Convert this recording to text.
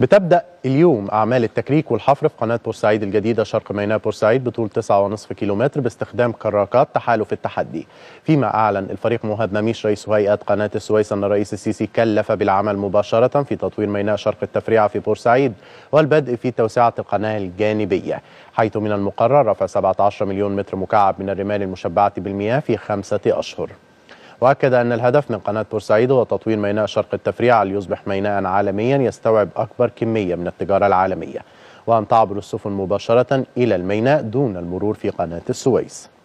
بتبدأ اليوم أعمال التكريك والحفر في قناة بورسعيد الجديدة شرق ميناء بورسعيد بطول 9.5 كيلومتر باستخدام كراكات تحالف التحدي فيما أعلن الفريق مهاب مميش رئيس هيئة قناة السويس أن الرئيس السيسي كلف بالعمل مباشرة في تطوير ميناء شرق التفريعة في بورسعيد والبدء في توسعة القناة الجانبية حيث من المقرر رفع 17 مليون متر مكعب من الرمال المشبعة بالمياه في خمسة أشهر وأكد أن الهدف من قناة بورسعيد هو تطوير ميناء شرق التفريعة ليصبح ميناء عالميا يستوعب أكبر كمية من التجارة العالمية وأن تعبر السفن مباشرة إلى الميناء دون المرور في قناة السويس